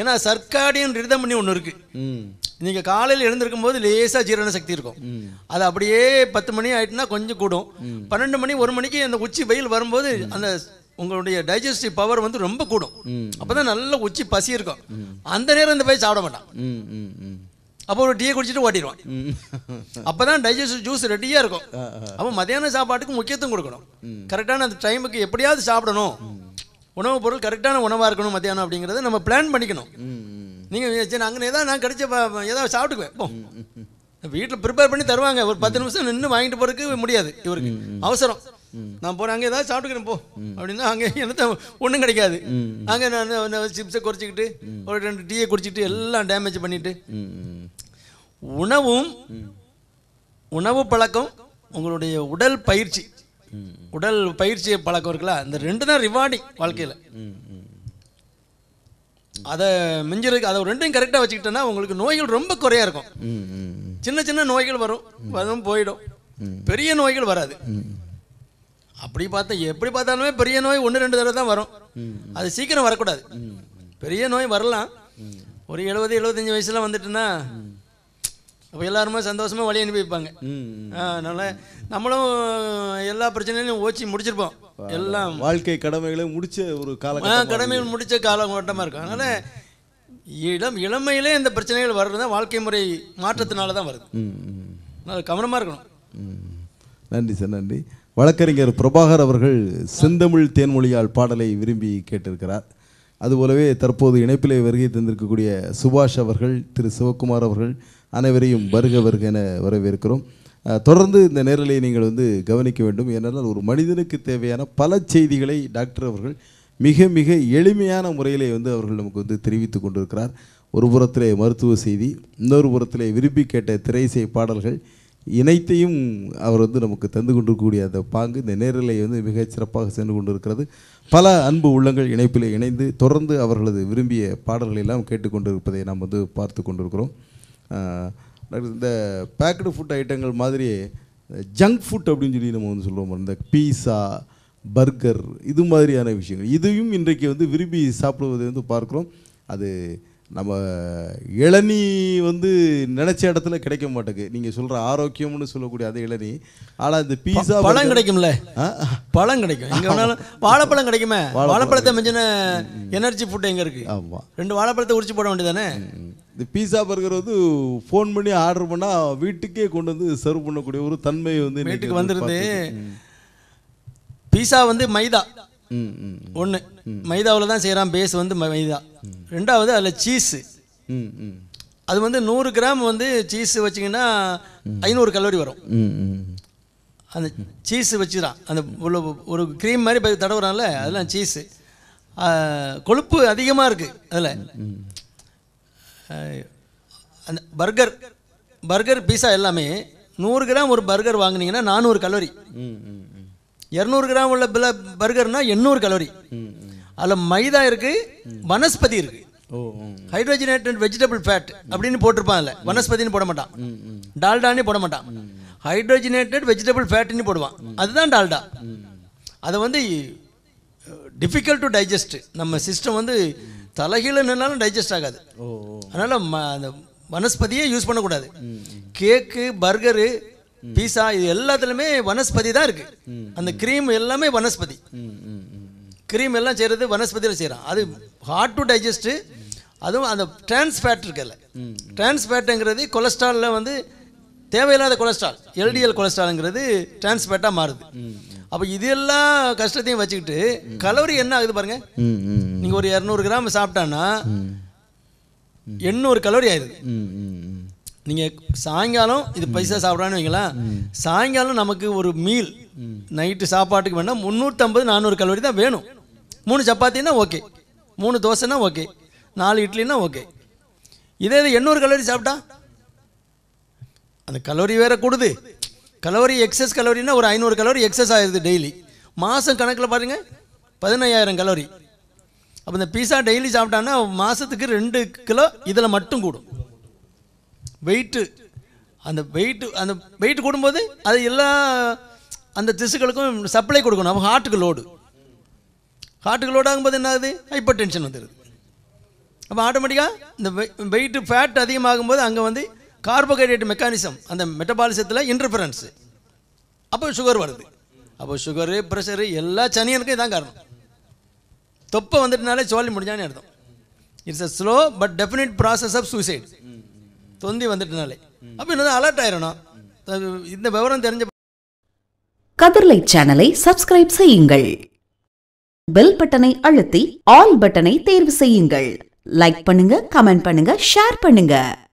ஏன்னா circadian rhythm பண்ணி ஒன்று இருக்கு நீங்க காலையில் எழுந்திருக்கும் போது லேசா ஜீரண சக்தி இருக்கும் அது அப்படியே பத்து மணி ஆயிட்டுனா கொஞ்சம் கூடும் பன்னெண்டு மணி ஒரு மணிக்கு அந்த உச்சி வெயில் வரும்போது அந்த உங்களுடைய டைஜஸ்டிவ் பவர் வந்து ரொம்ப கூடும் அப்பதான் நல்ல உச்சி பசி இருக்கும் அந்த நேரம் இந்த போய் சாப்பிட மாட்டான் அப்போ ஒரு டீ குடிச்சிட்டு ஓட்டிடுவான் அப்பதான் டைஜஸ்டிவ் ஜூஸ் ரெடியா இருக்கும் அப்போ மத்தியான சாப்பாட்டுக்கு முக்கியத்துவம் கொடுக்கணும் கரெக்டான அந்த டைமுக்கு எப்படியாவது சாப்பிடணும் உணவுப் பொருள் கரெக்டான உணவாக இருக்கணும் மத்தியானம் அப்படிங்கிறத நம்ம பிளான் பண்ணிக்கணும் நீங்கள் சரி அங்கே ஏதாவது நான் கிடைச்ச ஏதாவது சாப்பிட்டுக்குவேன் போ வீட்டில் ப்ரிப்பேர் பண்ணி தருவாங்க ஒரு பத்து நிமிஷம் நின்று வாங்கிட்டு போகிறதுக்கு முடியாது இவருக்கு அவசரம் நான் போகிறேன் அங்கே ஏதாவது சாப்பிட்டுக்கிறேன் போ அப்படின்னா அங்கே எனக்கு ஒன்றும் கிடைக்காது அங்கே நான் சிப்ஸை குறைச்சிக்கிட்டு ஒரு ரெண்டு டீயை குடிச்சிக்கிட்டு எல்லாம் டேமேஜ் பண்ணிட்டு உணவும் உணவு பழக்கம் உங்களுடைய உடல் பயிற்சி உடல் பயிற்சியை பழக்கம் இருக்குல்ல இந்த ரெண்டு தான் ரிவார்டிங் வாழ்க்கையில் அதை மிஞ்சிருக்கு அதை ரெண்டையும் கரெக்டாக வச்சுக்கிட்டோன்னா உங்களுக்கு நோய்கள் ரொம்ப குறையா இருக்கும் சின்ன சின்ன நோய்கள் வரும் வரும் போயிடும் பெரிய நோய்கள் வராது அப்படி பார்த்தா எப்படி பார்த்தாலுமே பெரிய நோய் ஒன்று ரெண்டு தடவை தான் வரும் அது சீக்கிரம் வரக்கூடாது பெரிய நோய் வரலாம் ஒரு எழுபது எழுபத்தஞ்சு வயசுலாம் வந்துட்டுன்னா அப்போ எல்லாருமே சந்தோஷமாக வழி அனுப்பி வைப்பாங்க அதனால் நம்மளும் எல்லா பிரச்சனையிலையும் ஓச்சி முடிச்சிருப்போம் எல்லாம் வாழ்க்கை கடமைகளையும் முடிச்ச ஒரு காலம் கடமைகள் முடிச்ச காலம் ஓட்டமாக இருக்கும் அதனால் இளம் இளமையிலே இந்த பிரச்சனைகள் வர்றது தான் வாழ்க்கை முறை மாற்றத்தினால தான் வருது அதனால் கவனமாக இருக்கணும் நன்றி சார் நன்றி வழக்கறிஞர் பிரபாகர் அவர்கள் செந்தமிழ் தேன்மொழியால் பாடலை விரும்பி கேட்டிருக்கிறார் அதுபோலவே தற்போது இணைப்பிலே வருகை தந்திருக்கக்கூடிய சுபாஷ் அவர்கள் திரு சிவக்குமார் அவர்கள் அனைவரையும் வருக வருக என வரவேற்கிறோம் தொடர்ந்து இந்த நேரலையை நீங்கள் வந்து கவனிக்க வேண்டும் ஏனென்றால் ஒரு மனிதனுக்கு தேவையான பல செய்திகளை டாக்டர் அவர்கள் மிக மிக எளிமையான முறையிலே வந்து அவர்கள் நமக்கு வந்து தெரிவித்து கொண்டிருக்கிறார் ஒரு புறத்திலே மருத்துவ செய்தி இன்னொரு புறத்திலே விரும்பி கேட்ட திரைசை பாடல்கள் இணைத்தையும் அவர் வந்து நமக்கு தந்து கொண்டிருக்கக்கூடிய அந்த பாங்கு இந்த நேரலை வந்து மிகச் சிறப்பாக சென்று கொண்டிருக்கிறது பல அன்பு உள்ளங்கள் இணைப்பில் இணைந்து தொடர்ந்து அவர்களது விரும்பிய பாடல்களெல்லாம் கேட்டுக்கொண்டிருப்பதை நாம் வந்து பார்த்து கொண்டிருக்கிறோம் டாக்டர் இந்த பேக்கடு ஃபுட் ஐட்டங்கள் மாதிரி ஜங்க் ஃபுட் அப்படின்னு சொல்லி நம்ம வந்து சொல்லுவோம் இந்த பீஸா பர்கர் இது மாதிரியான விஷயங்கள் இதையும் இன்றைக்கு வந்து விரும்பி சாப்பிடுவதை வந்து பார்க்குறோம் அது நம்ம இளநீ வந்து நினச்ச இடத்துல கிடைக்க மாட்டேங்கு நீங்கள் சொல்கிற ஆரோக்கியம்னு சொல்லக்கூடிய அதே இளநீ ஆனால் இந்த பீஸா பழம் கிடைக்கும்ல பழம் கிடைக்கும் எங்கே வேணாலும் வாழைப்பழம் கிடைக்குமே வாழைப்பழத்தை மிஞ்சின எனர்ஜி ஃபுட் எங்கே இருக்குது ஆமாம் ரெண்டு வாழைப்பழத்தை உரிச்சு போட வேண்டியதானே இந்த பீஸா பர்கர் வந்து ஃபோன் பண்ணி ஆர்டர் பண்ணால் வீட்டுக்கே கொண்டு வந்து சர்வ் பண்ணக்கூடிய ஒரு தன்மை வந்து வீட்டுக்கு வந்துருந்து பீஸா வந்து மைதா ஒன்று மைதாவில் தான் செய்கிறான் பேஸ் வந்து மைதா ரெண்டாவது அதில் சீஸு அது வந்து நூறு கிராம் வந்து சீஸ் வச்சிங்கன்னா ஐநூறு கலோரி வரும் அந்த சீஸ் வச்சுதான் அந்த உள்ள ஒரு க்ரீம் மாதிரி தடவுறான்ல அதெல்லாம் சீஸு கொழுப்பு அதிகமாக இருக்குது அதில் அந்த பர்கர் பர்கர் பீஸா எல்லாமே நூறு கிராம் ஒரு பர்கர் வாங்கினீங்கன்னா நானூறு கலோரி இரநூறு கிராம் உள்ள பில பர்கர்னா எண்ணூறு கலோரி அதில் மைதா இருக்குது வனஸ்பதி இருக்குது ஹைட்ரோஜினேட்டட் வெஜிடபிள் ஃபேட் அப்படின்னு போட்டிருப்பான் இல்லை வனஸ்பதினு போட மாட்டான் டால்டான்னு போட மாட்டான் ஹைட்ரோஜினேட்டட் வெஜிடபிள் ஃபேட்னு போடுவான் அதுதான் டால்டா அதை வந்து டிஃபிகல்ட் டு டைஜஸ்ட் நம்ம சிஸ்டம் வந்து தலைகீழ நின்னாலும் டைஜஸ்ட் ஆகாது அதனால் ம அந்த வனஸ்பதியே யூஸ் பண்ணக்கூடாது கேக்கு பர்கரு பீஸா இது எல்லாத்துலேயுமே வனஸ்பதி தான் இருக்குது அந்த க்ரீம் எல்லாமே வனஸ்பதி க்ரீம் எல்லாம் செய்கிறது வனஸ்பதியில் செய்கிறான் அது ஹார்ட் டு டைஜஸ்ட்டு அதுவும் அந்த டிரான்ஸ் ஃபேட் இருக்குல்ல டிரான்ஸ் கொலஸ்ட்ராலில் வந்து தேவையில்லாத கொலஸ்ட்ரால் எல்டிஎல் கொலஸ்ட்ராலுங்கிறது டிரான்ஸ் மாறுது அப்போ இது எல்லா கஷ்டத்தையும் வச்சுக்கிட்டு கலோரி என்ன ஆகுது பாருங்கள் நீங்கள் ஒரு இரநூறு கிராம் சாப்பிட்டான்னா எண்ணூறு கலோரி ஆயிடுது நீங்கள் சாயங்காலம் இது பைசா சாப்பிட்றான்னு வைங்களேன் சாயங்காலம் நமக்கு ஒரு மீல் நைட்டு சாப்பாட்டுக்கு வேணால் முந்நூற்றம்பது நானூறு கலோரி தான் வேணும் மூணு சப்பாத்தின்னா ஓகே மூணு தோசைனா ஓகே நாலு இட்லின்னா ஓகே இதே இது எண்ணூறு கலோரி சாப்பிட்டா அந்த கலோரி வேற கூடுது கலோரி எக்ஸஸ் கலோரினா ஒரு ஐநூறு கலோரி எக்ஸஸ் ஆயிடுது டெய்லி மாதம் கணக்கில் பாருங்கள் பதினையாயிரம் கலோரி அப்போ இந்த பீஸா டெய்லி சாப்பிட்டான்னா மாதத்துக்கு ரெண்டு கிலோ இதில் மட்டும் கூடும் வெயிட்டு அந்த வெயிட்டு அந்த வெயிட் கூடும்போது அது எல்லா அந்த திசுக்களுக்கும் சப்ளை கொடுக்கணும் அப்போ ஹார்ட்டுக்கு லோடு ஹார்ட்டுக்கு லோடு ஆகும்போது என்னது ஹைப்பர் டென்ஷன் வந்துடுது அப்போ ஆட்டோமேட்டிக்காக இந்த வெயிட்டு ஃபேட் அதிகமாகும்போது அங்கே வந்து கார்போஹைட்ரேட் மெக்கானிசம் அந்த மெட்டபாலிசத்தில் இன்டர்ஃபரன்ஸு அப்போ சுகர் வருது அப்போ சுகரு ப்ரெஷரு எல்லா சனியனுக்கும் இதான் காரணம் தொப்பை வந்துட்டுனாலே சோழி முடிஞ்சான்னு அர்த்தம் it's a slow but definite process of suicide தொந்தி வந்துட்டுனாலே அப்போ என்ன அலர்ட் ஆயிடணும் இந்த விவரம் தெரிஞ்ச கதிர்லை சேனலை சப்ஸ்கிரைப் செய்யுங்கள் பெல் பட்டனை அழுத்தி ஆல் பட்டனை தேர்வு செய்யுங்கள் லைக் பண்ணுங்க கமெண்ட் பண்ணுங்க ஷேர் பண்ணுங்க